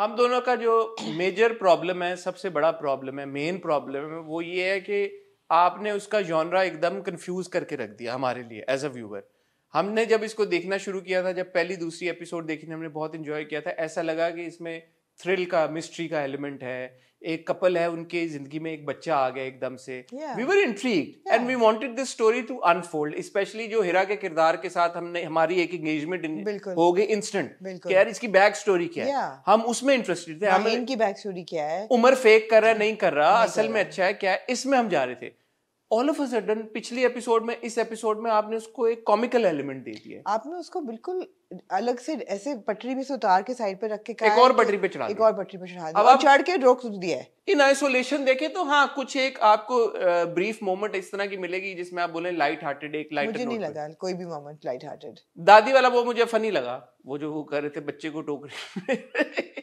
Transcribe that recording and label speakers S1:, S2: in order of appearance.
S1: हम दोनों का जो मेजर प्रॉब्लम है सबसे बड़ा प्रॉब्लम है मेन प्रॉब्लम है वो ये है कि आपने उसका जॉनरा एकदम कंफ्यूज करके रख दिया हमारे लिए एज अ व्यूअर हमने जब इसको देखना शुरू किया था जब पहली दूसरी एपिसोड देखी हमने बहुत इन्जॉय किया था ऐसा लगा कि इसमें थ्रिल का मिस्ट्री का एलिमेंट है एक कपल है उनके जिंदगी में एक बच्चा आ गया एकदम से we were entry and we wanted this story to unfold specially जो हीरा के किरदार के साथ हमने हमारी एक एंगेजमेंट हो गई इंस्टेंट यार इसकी बैक स्टोरी क्या है yeah. हम उसमें इंटरेस्टेड थे हम इनकी
S2: बैक स्टोरी क्या है
S1: उमर फेक कर रहा है नहीं कर रहा नहीं असल कर में अच्छा है क्या है इसमें हम जा रहे थे ऑल ऑफ अ सडन पिछले एपिसोड में इस एपिसोड में आपने उसको एक कॉमिकल एलिमेंट
S2: दे दिया आपने उसको बिल्कुल अलग से ऐसे पटरी भी से उतार के साइड पे रख के एक और पटरी पे चढ़ा एक और पटरी पे चढ़ा अब आप चढ़ के रोक दिया है
S1: इन आइसोलेशन देखे तो हाँ कुछ एक आपको ब्रीफ मोमेंट इस तरह की मिलेगी जिसमें आप बोले लाइट हार्टेड एक लाइट मुझे नहीं लगा
S2: कोई भी मोमेंट लाइट हार्टेड
S1: दादी वाला वो मुझे फनी लगा वो जो वो कर रहे थे बच्चे को टोकरी